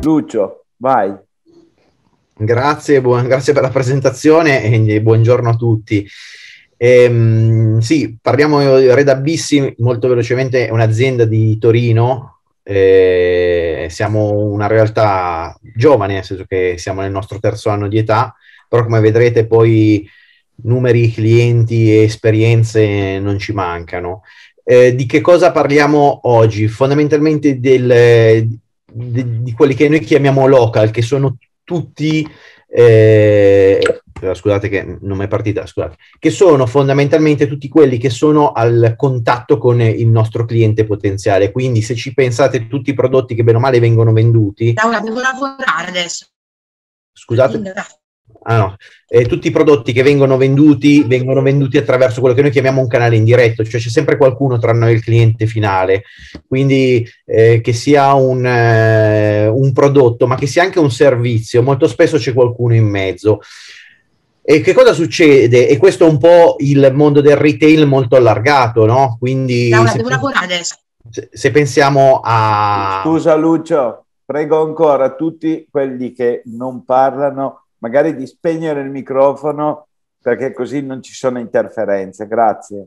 Lucio, vai. Grazie, buon, grazie per la presentazione e buongiorno a tutti. Ehm, sì, parliamo Abissi, molto velocemente, è un'azienda di Torino, eh, siamo una realtà giovane, nel senso che siamo nel nostro terzo anno di età, però come vedrete poi numeri, clienti e esperienze non ci mancano. Eh, di che cosa parliamo oggi? Fondamentalmente del, di, di quelli che noi chiamiamo local, che sono tutti, eh, scusate che non è partita, scusate, che sono fondamentalmente tutti quelli che sono al contatto con il nostro cliente potenziale. Quindi se ci pensate tutti i prodotti che bene o male vengono venduti... Laura, devo lavorare adesso. Scusate. Ah, no. eh, tutti i prodotti che vengono venduti vengono venduti attraverso quello che noi chiamiamo un canale indiretto, cioè c'è sempre qualcuno tra noi e il cliente finale. Quindi eh, che sia un, eh, un, prodotto, ma che sia anche un servizio, molto spesso c'è qualcuno in mezzo. E che cosa succede? E questo è un po' il mondo del retail molto allargato, no? Quindi... Laura, devo lavorare adesso. Se, se pensiamo a... Scusa Lucio, prego ancora tutti quelli che non parlano magari di spegnere il microfono perché così non ci sono interferenze. Grazie.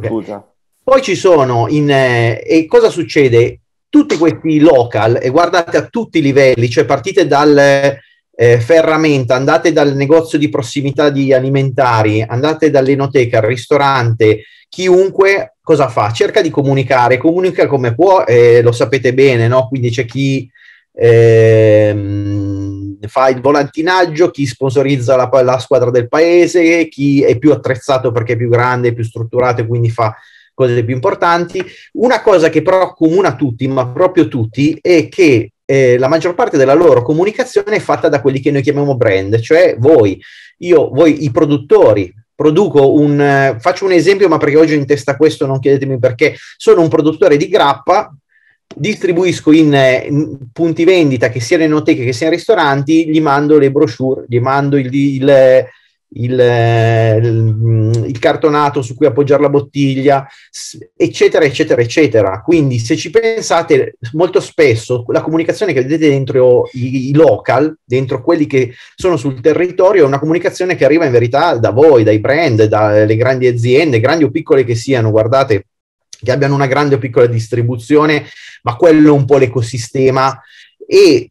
Scusa. Okay. Poi ci sono, in, eh, e cosa succede? Tutti questi local, e guardate a tutti i livelli, cioè partite dal eh, ferramenta, andate dal negozio di prossimità di alimentari, andate dall'enoteca, al ristorante, chiunque cosa fa? Cerca di comunicare, comunica come può, eh, lo sapete bene, no? Quindi c'è chi... Ehm, fa il volantinaggio, chi sponsorizza la, la, squadra del paese, chi è più attrezzato perché è più grande, più strutturato e quindi fa cose più importanti. Una cosa che però comuna tutti, ma proprio tutti, è che eh, la maggior parte della loro comunicazione è fatta da quelli che noi chiamiamo brand, cioè voi, io, voi i produttori, produco un eh, faccio un esempio ma perché oggi ho in testa questo non chiedetemi perché sono un produttore di grappa distribuisco in, in, eh, punti vendita che siano in enoteche che siano ristoranti, gli mando le brochure, gli mando il, il, il, eh, mm, il, cartonato su cui appoggiare la bottiglia, eccetera, eccetera, eccetera. Quindi se ci pensate, molto spesso la comunicazione che vedete dentro i, i local, dentro quelli che sono sul territorio, è una comunicazione che arriva in verità da voi, dai brand, dalle grandi aziende, grandi o piccole che siano, guardate che abbiano una grande o piccola distribuzione, ma quello è un po' l'ecosistema e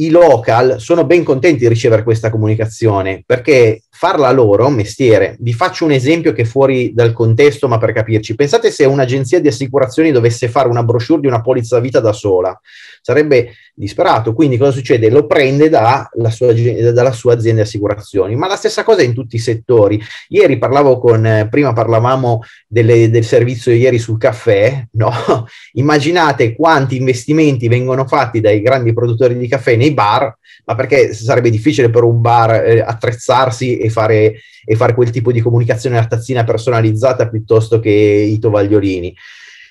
i local sono ben contenti di ricevere questa comunicazione perché farla loro, mestiere. Vi faccio un esempio che è fuori dal contesto, ma per capirci. Pensate se un'agenzia di assicurazioni dovesse fare una brochure di una polizza vita da sola. Sarebbe disperato. Quindi cosa succede? Lo prende da sua, dalla sua azienda di assicurazioni. Ma la stessa cosa è in tutti i settori. Ieri parlavo con, eh, prima parlavamo delle, del servizio ieri sul caffè, no? Immaginate quanti investimenti vengono fatti dai grandi produttori di caffè nei bar ma perché sarebbe difficile per un bar eh, attrezzarsi e fare, e fare quel tipo di comunicazione a tazzina personalizzata piuttosto che i tovagliolini.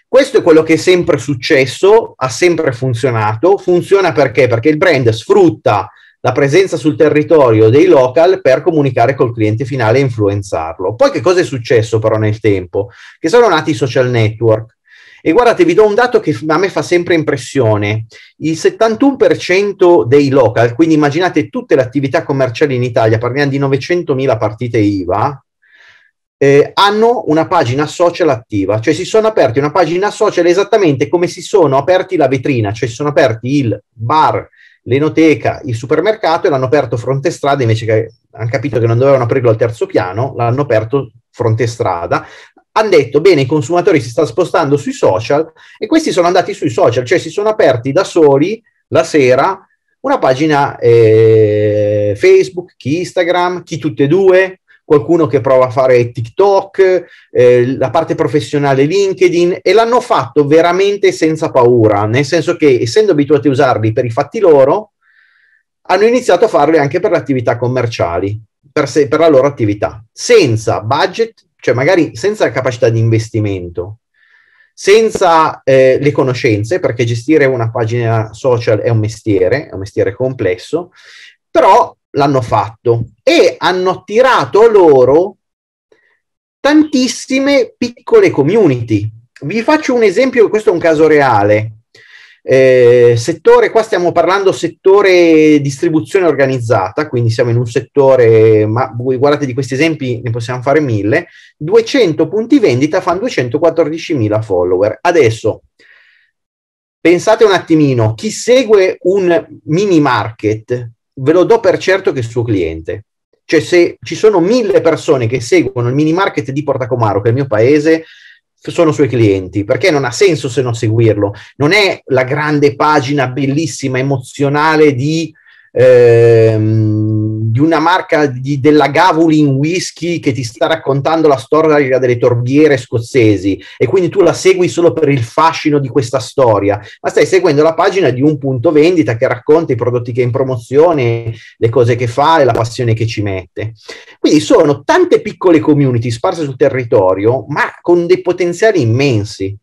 Questo è quello che è sempre successo, ha sempre funzionato. Funziona perché? Perché il brand sfrutta la presenza sul territorio dei local per comunicare col cliente finale e influenzarlo. Poi che cosa è successo però nel tempo? Che sono nati i social network. E guardate, vi do un dato che a me fa sempre impressione. Il 71% dei local, quindi immaginate tutte le attività commerciali in Italia, parliamo di 900.000 partite IVA, eh, hanno una pagina social attiva, cioè si sono aperti una pagina social esattamente come si sono aperti la vetrina, cioè si sono aperti il bar, l'enoteca, il supermercato e l'hanno aperto fronte strada invece che hanno capito che non dovevano aprirlo al terzo piano, l'hanno aperto fronte strada, hanno detto bene i consumatori si stanno spostando sui social e questi sono andati sui social, cioè si sono aperti da soli la sera una pagina eh, Facebook, chi Instagram, chi tutte e due, qualcuno che prova a fare TikTok, eh, la parte professionale LinkedIn e l'hanno fatto veramente senza paura, nel senso che essendo abituati a usarli per i fatti loro, hanno iniziato a farli anche per le attività commerciali, per, se, per la loro attività, senza budget, cioè magari senza capacità di investimento, senza eh, le conoscenze, perché gestire una pagina social è un mestiere, è un mestiere complesso, però l'hanno fatto e hanno attirato loro tantissime piccole community. Vi faccio un esempio, questo è un caso reale. Eh, settore, qua stiamo parlando settore distribuzione organizzata, quindi siamo in un settore, ma voi guardate di questi esempi ne possiamo fare mille, 200 punti vendita fanno 214.000 follower. Adesso, pensate un attimino, chi segue un mini market, ve lo do per certo che è il suo cliente. Cioè se ci sono mille persone che seguono il mini market di Portacomaro, che è il mio paese, sono suoi clienti, perché non ha senso se non seguirlo. Non è la grande pagina bellissima, emozionale di ehm, di una marca di, della Gavulin Whisky che ti sta raccontando la storia delle torbiere scozzesi e quindi tu la segui solo per il fascino di questa storia, ma stai seguendo la pagina di un punto vendita che racconta i prodotti che è in promozione, le cose che fa e la passione che ci mette. Quindi sono tante piccole community sparse sul territorio, ma con dei potenziali immensi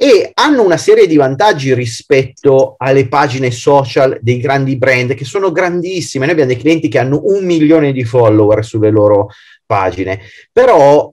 e hanno una serie di vantaggi rispetto alle pagine social dei grandi brand che sono grandissime. Noi abbiamo dei clienti che hanno un milione di follower sulle loro pagine, però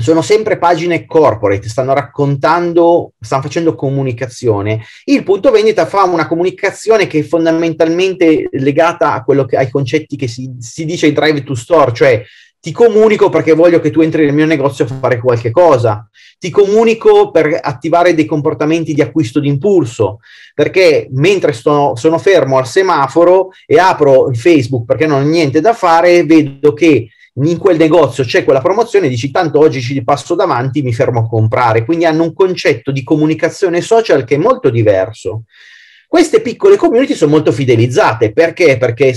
sono sempre pagine corporate, stanno raccontando, stanno facendo comunicazione. Il punto vendita fa una comunicazione che è fondamentalmente legata che, ai concetti che si, si dice in drive to store, cioè ti comunico perché voglio che tu entri nel mio negozio a fare qualche cosa, ti comunico per attivare dei comportamenti di acquisto d'impulso, perché mentre sto, sono fermo al semaforo e apro Facebook perché non ho niente da fare, vedo che in quel negozio c'è quella promozione, dici tanto oggi ci passo davanti, mi fermo a comprare. Quindi hanno un concetto di comunicazione social che è molto diverso. Queste piccole community sono molto fidelizzate perché? Perché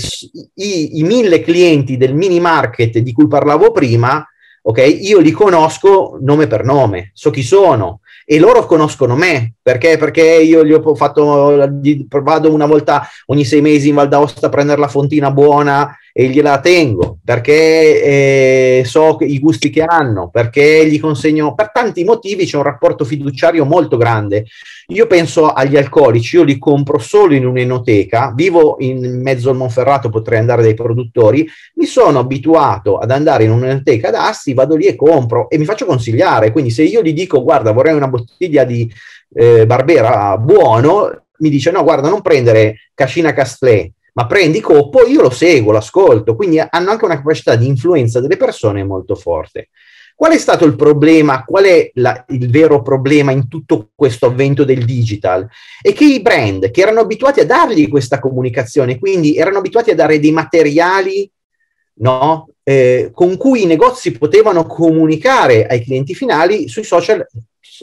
i, i mille clienti del mini market di cui parlavo prima, ok, io li conosco nome per nome, so chi sono, e loro conoscono me perché, perché io gli ho fatto gli, vado una volta ogni sei mesi in Val d'Aosta a prendere la fontina buona e gliela tengo perché eh, so i gusti che hanno, perché gli consegno, per tanti motivi c'è un rapporto fiduciario molto grande. Io penso agli alcolici, io li compro solo in un'enoteca, vivo in mezzo al Monferrato, potrei andare dai produttori, mi sono abituato ad andare in un'enoteca ad Assi, vado lì e compro e mi faccio consigliare, quindi se io gli dico guarda vorrei una bottiglia di eh, Barbera buono, mi dice no guarda non prendere Cascina Castlé, ma prendi Coppo, io lo seguo, l'ascolto, quindi hanno anche una capacità di influenza delle persone molto forte. Qual è stato il problema? Qual è la, il vero problema in tutto questo avvento del digital? È che i brand che erano abituati a dargli questa comunicazione, quindi erano abituati a dare dei materiali no, eh, con cui i negozi potevano comunicare ai clienti finali, sui social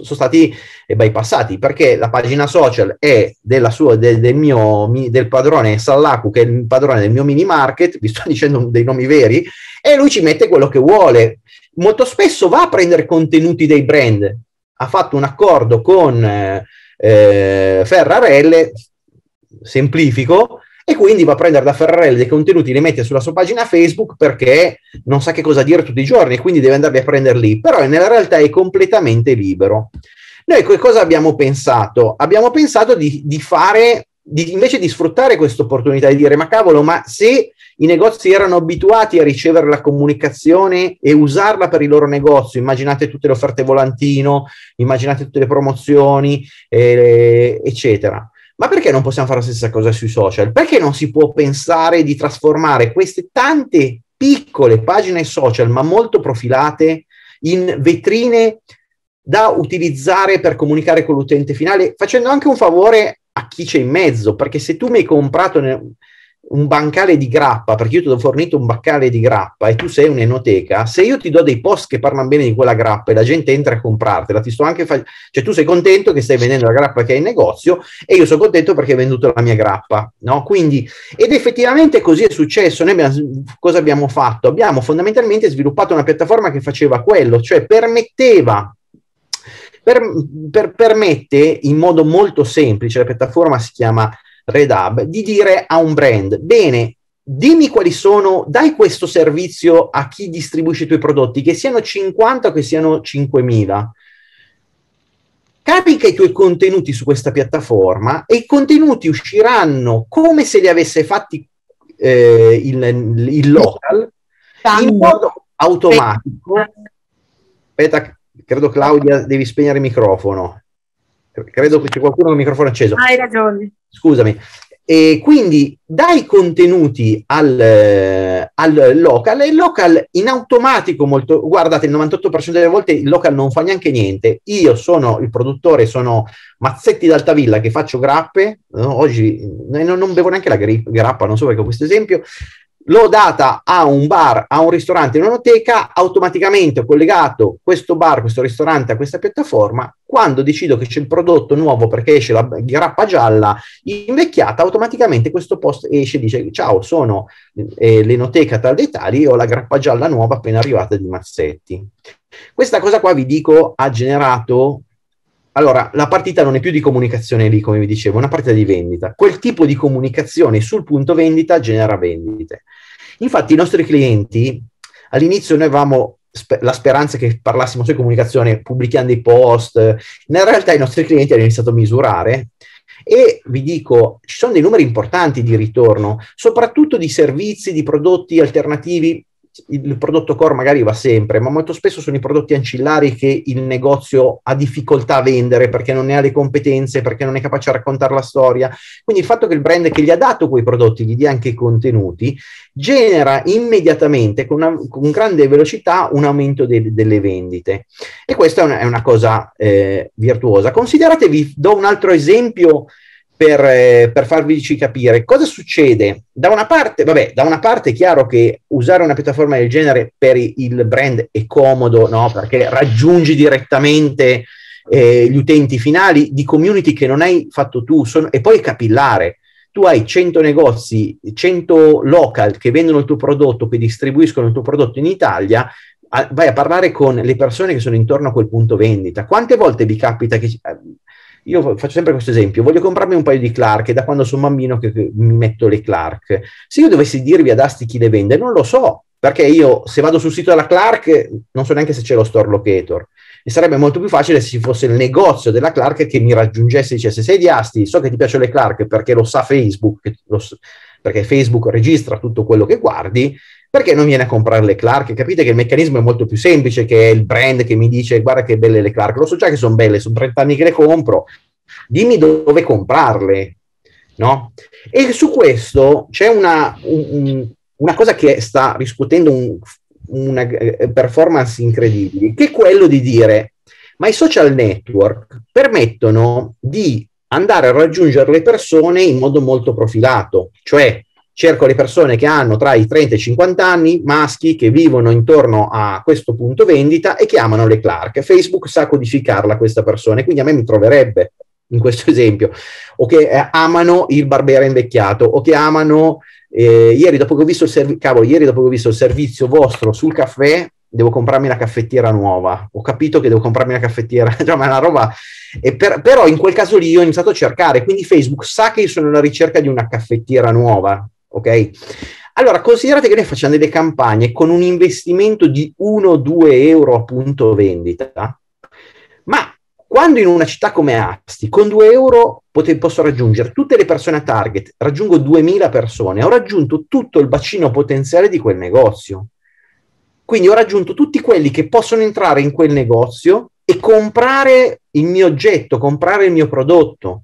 sono stati eh, bypassati perché la pagina social è della sua, del, del, mio, del padrone Sallaku, che è il padrone del mio mini market, vi sto dicendo dei nomi veri, e lui ci mette quello che vuole. Molto spesso va a prendere contenuti dei brand. Ha fatto un accordo con eh, eh Ferrarelle, semplifico, e quindi va a prendere da Ferrarelli dei contenuti, li mette sulla sua pagina Facebook perché non sa che cosa dire tutti i giorni e quindi deve andarli a prendere lì, però nella realtà è completamente libero. Noi che cosa abbiamo pensato? Abbiamo pensato di, di fare, di, invece di sfruttare questa opportunità di dire ma cavolo, ma se i negozi erano abituati a ricevere la comunicazione e usarla per il loro negozio, immaginate tutte le offerte volantino, immaginate tutte le promozioni, eh, eccetera ma perché non possiamo fare la stessa cosa sui social? Perché non si può pensare di trasformare queste tante piccole pagine social, ma molto profilate, in vetrine da utilizzare per comunicare con l'utente finale, facendo anche un favore a chi c'è in mezzo, perché se tu mi hai comprato... Ne- un bancale di grappa, perché io ti ho fornito un bancale di grappa e tu sei un'enoteca, se io ti do dei post che parlano bene di quella grappa e la gente entra a comprartela, ti sto anche fa- cioè tu sei contento che stai vendendo la grappa che hai in negozio e io sono contento perché hai venduto la mia grappa, no? Quindi, ed effettivamente così è successo, noi abbiamo, cosa abbiamo fatto? Abbiamo fondamentalmente sviluppato una piattaforma che faceva quello, cioè permetteva per, per, permette in modo molto semplice, la piattaforma si chiama Red Hub, di dire a un brand, bene, dimmi quali sono, dai questo servizio a chi distribuisce i tuoi prodotti, che siano 50 o che siano 5000. Carica i tuoi contenuti su questa piattaforma e i contenuti usciranno come se li avesse fatti eh, il, il, local in modo automatico. Aspetta, credo Claudia devi spegnere il microfono. Credo che c'è qualcuno con il microfono acceso. Hai ragione. Scusami. E quindi dai contenuti al, eh, al, local e il local in automatico, molto, guardate il 98% delle volte il local non fa neanche niente, io sono il produttore, sono Mazzetti d'Altavilla che faccio grappe, no? oggi eh, non, non, bevo neanche la gri- grappa, non so perché ho questo esempio, l'ho data a un bar, a un ristorante, in un'onoteca, automaticamente ho collegato questo bar, questo ristorante a questa piattaforma, quando decido che c'è il prodotto nuovo perché esce la grappa gialla invecchiata, automaticamente questo post esce e dice ciao, sono eh, l'enoteca tal dei tali, ho la grappa gialla nuova appena arrivata di Mazzetti. Questa cosa qua vi dico ha generato allora, la partita non è più di comunicazione lì, come vi dicevo, è una partita di vendita. Quel tipo di comunicazione sul punto vendita genera vendite. Infatti i nostri clienti, all'inizio noi avevamo la speranza che parlassimo di comunicazione pubblicando i post, in realtà i nostri clienti hanno iniziato a misurare e vi dico, ci sono dei numeri importanti di ritorno, soprattutto di servizi, di prodotti alternativi il prodotto core magari va sempre, ma molto spesso sono i prodotti ancillari che il negozio ha difficoltà a vendere perché non ne ha le competenze, perché non è capace a raccontare la storia. Quindi il fatto che il brand che gli ha dato quei prodotti gli dia anche i contenuti genera immediatamente con, una, con grande velocità un aumento de- delle vendite. E questa è una, è una cosa eh, virtuosa. Consideratevi, do un altro esempio per, eh, per farvici capire cosa succede. Da una parte, vabbè, da una parte è chiaro che usare una piattaforma del genere per il brand è comodo, no? Perché raggiungi direttamente eh, gli utenti finali di community che non hai fatto tu, sono, e poi è capillare. Tu hai 100 negozi, 100 local che vendono il tuo prodotto, che distribuiscono il tuo prodotto in Italia, vai a parlare con le persone che sono intorno a quel punto vendita. Quante volte vi capita che io faccio sempre questo esempio, voglio comprarmi un paio di Clark, è da quando sono bambino che, che mi metto le Clark. Se io dovessi dirvi ad Asti chi le vende, non lo so, perché io se vado sul sito della Clark non so neanche se c'è lo store locator e sarebbe molto più facile se ci fosse il negozio della Clark che mi raggiungesse e dicesse sei di Asti, so che ti piacciono le Clark perché lo sa Facebook, lo, perché Facebook registra tutto quello che guardi perché non viene a comprare le Clark? Capite che il meccanismo è molto più semplice che il brand che mi dice guarda che belle le Clark, lo so già che sono belle, sono 30 anni che le compro, dimmi dove comprarle, no? E su questo c'è una, un, una cosa che sta riscuotendo un, una eh, performance incredibile, che è quello di dire ma i social network permettono di andare a raggiungere le persone in modo molto profilato, cioè cerco le persone che hanno tra i 30 e i 50 anni, maschi che vivono intorno a questo punto vendita e che amano le Clark. Facebook sa codificarla questa persona, quindi a me mi troverebbe in questo esempio, o che eh, amano il barbiere invecchiato, o che amano, eh, ieri, dopo che servi- cavolo, ieri dopo che ho visto il servizio vostro sul caffè, devo comprarmi la caffettiera nuova, ho capito che devo comprarmi la caffettiera, già cioè, ma è una roba, per, però in quel caso lì ho iniziato a cercare, quindi Facebook sa che io sono alla ricerca di una caffettiera nuova, ok? Allora, considerate che noi facciamo delle campagne con un investimento di 1-2 euro a punto vendita, ma quando in una città come Asti con 2 euro pot- posso raggiungere tutte le persone a target, raggiungo 2000 persone, ho raggiunto tutto il bacino potenziale di quel negozio. Quindi ho raggiunto tutti quelli che possono entrare in quel negozio e comprare il mio oggetto, comprare il mio prodotto.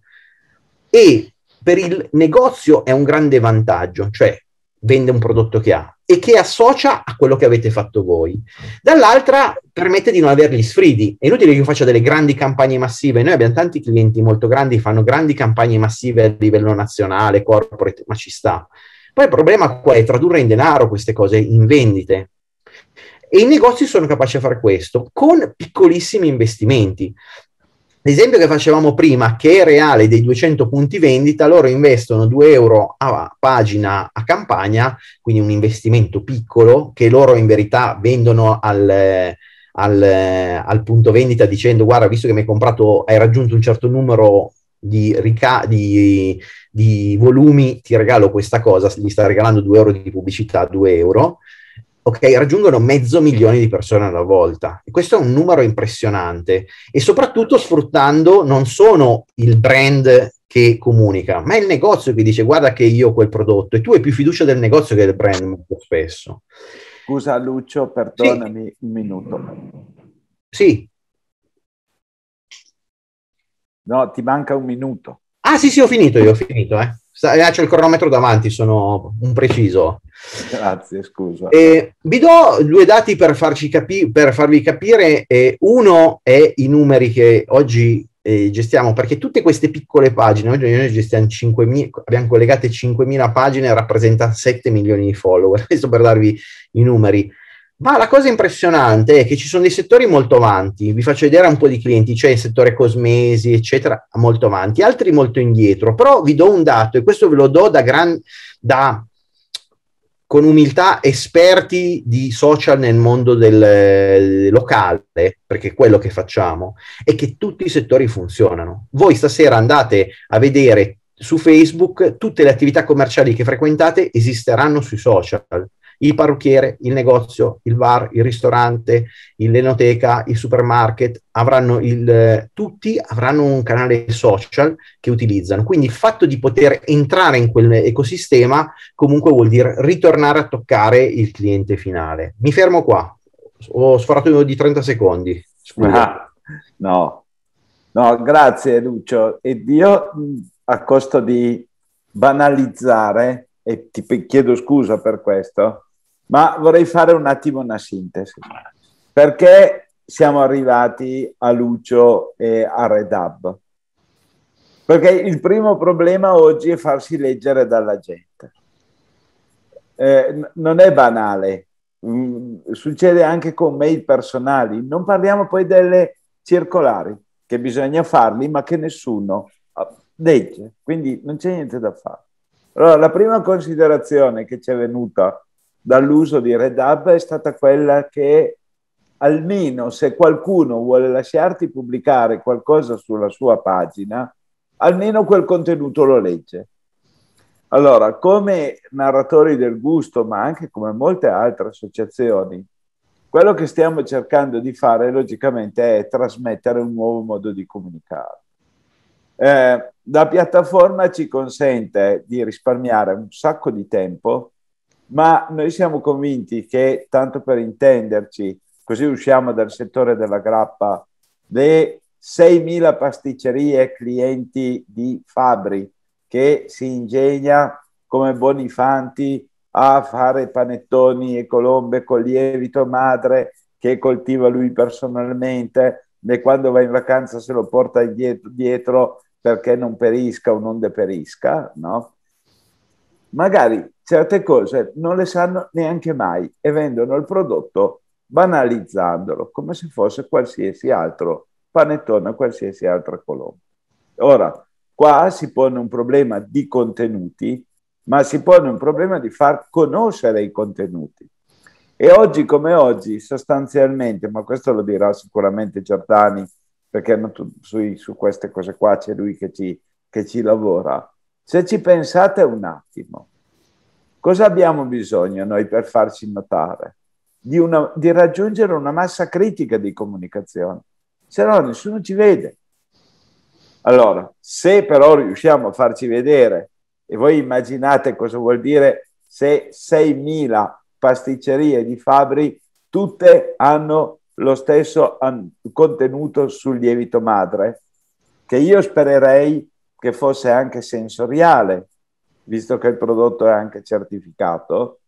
E per il negozio è un grande vantaggio, cioè vende un prodotto che ha e che associa a quello che avete fatto voi. Dall'altra permette di non averli sfridi. È inutile che io faccia delle grandi campagne massive. Noi abbiamo tanti clienti molto grandi, fanno grandi campagne massive a livello nazionale, corporate, ma ci sta. Poi il problema qua è tradurre in denaro queste cose in vendite. E i negozi sono capaci a fare questo con piccolissimi investimenti. L'esempio che facevamo prima, che è reale dei 200 punti vendita, loro investono 2 euro a pagina a campagna, quindi un investimento piccolo che loro in verità vendono al, al, al punto vendita dicendo guarda, visto che mi hai comprato, hai raggiunto un certo numero di, rica- di, di volumi, ti regalo questa cosa, gli sta regalando 2 euro di pubblicità, 2 euro okay, raggiungono mezzo milione di persone alla volta. E questo è un numero impressionante e soprattutto sfruttando non solo il brand che comunica, ma è il negozio che dice guarda che io ho quel prodotto e tu hai più fiducia del negozio che del brand molto spesso. Scusa Lucio, perdonami sì. un minuto. Sì. No, ti manca un minuto. Ah sì sì, ho finito io, ho finito eh. Eh, c'è il cronometro davanti, sono un preciso. Grazie, scusa. Eh, vi do due dati per, capi- per farvi capire. Eh, uno è i numeri che oggi eh, gestiamo, perché tutte queste piccole pagine, oggi noi gestiamo 5.000, abbiamo collegate 5.000 pagine, rappresenta 7 milioni di follower. Questo per darvi i numeri. Ma la cosa impressionante è che ci sono dei settori molto avanti, vi faccio vedere un po' di clienti, c'è cioè il settore cosmesi, eccetera, molto avanti, altri molto indietro, però vi do un dato e questo ve lo do da, gran, da con umiltà esperti di social nel mondo del, del eh, locale, perché è quello che facciamo, è che tutti i settori funzionano. Voi stasera andate a vedere su Facebook tutte le attività commerciali che frequentate esisteranno sui social il parrucchiere, il negozio, il bar, il ristorante, l'enoteca, il supermarket, avranno il, eh, tutti avranno un canale social che utilizzano. Quindi il fatto di poter entrare in quell'ecosistema comunque vuol dire ritornare a toccare il cliente finale. Mi fermo qua, ho sforato di 30 secondi. Ah, no. no, grazie Lucio. E io a costo di banalizzare, e ti chiedo scusa per questo, ma vorrei fare un attimo una sintesi. Perché siamo arrivati a Lucio e a Red Hub? Perché il primo problema oggi è farsi leggere dalla gente. Eh, non è banale, mm, succede anche con mail personali, non parliamo poi delle circolari, che bisogna farli, ma che nessuno ah, legge, quindi non c'è niente da fare. Allora, la prima considerazione che ci è venuta dall'uso di Red Hub è stata quella che almeno se qualcuno vuole lasciarti pubblicare qualcosa sulla sua pagina, almeno quel contenuto lo legge. Allora, come narratori del gusto, ma anche come molte altre associazioni, quello che stiamo cercando di fare logicamente è trasmettere un nuovo modo di comunicare. Eh, la piattaforma ci consente di risparmiare un sacco di tempo ma noi siamo convinti che, tanto per intenderci, così usciamo dal settore della grappa, le 6.000 pasticcerie clienti di Fabri che si ingegna come Bonifanti a fare panettoni e colombe con lievito madre che coltiva lui personalmente e quando va in vacanza se lo porta dietro, dietro perché non perisca o non deperisca, no? magari certe cose non le sanno neanche mai e vendono il prodotto banalizzandolo come se fosse qualsiasi altro panettone o qualsiasi altra colomba. Ora, qua si pone un problema di contenuti, ma si pone un problema di far conoscere i contenuti. E oggi come oggi, sostanzialmente, ma questo lo dirà sicuramente Giordani, perché su, queste cose qua c'è lui che ci, che ci lavora, se ci pensate un attimo, cosa abbiamo bisogno noi per farci notare? Di, una, di raggiungere una massa critica di comunicazione, se no nessuno ci vede. Allora, se però riusciamo a farci vedere, e voi immaginate cosa vuol dire se 6.000 pasticcerie di Fabri tutte hanno lo stesso contenuto sul lievito madre, che io spererei che fosse anche sensoriale, visto che il prodotto è anche certificato,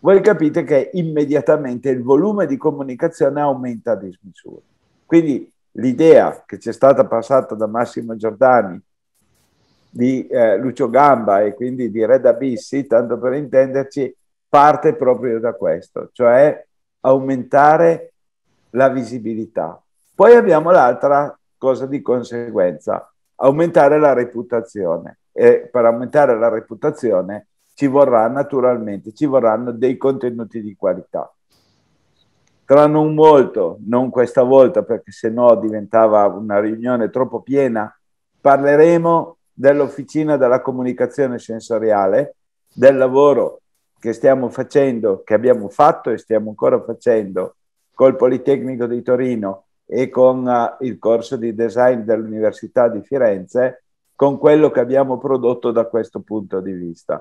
voi capite che immediatamente il volume di comunicazione aumenta a dismisura. Quindi l'idea che ci è stata passata da Massimo Giordani di eh, Lucio Gamba e quindi di Red Abissi, tanto per intenderci, parte proprio da questo, cioè aumentare la visibilità. Poi abbiamo l'altra cosa di conseguenza, aumentare la reputazione. E per aumentare la reputazione ci vorrà naturalmente, ci vorranno dei contenuti di qualità. Tra non molto, non questa volta perché sennò diventava una riunione troppo piena, parleremo dell'Officina della Comunicazione Sensoriale, del lavoro che stiamo facendo, che abbiamo fatto e stiamo ancora facendo col Politecnico di Torino e con uh, il corso di design dell'Università di Firenze, con quello che abbiamo prodotto da questo punto di vista.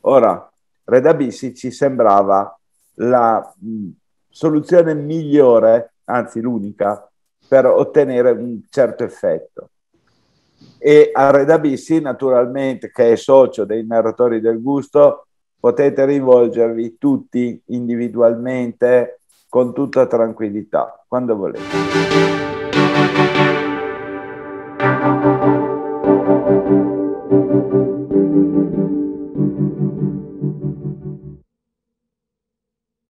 Ora, Redabisi ci sembrava la mh, mm, soluzione migliore, anzi l'unica, per ottenere un certo effetto. E a Redabisi, naturalmente, che è socio dei narratori del gusto, potete rivolgervi tutti individualmente con tutta tranquillità, quando volete.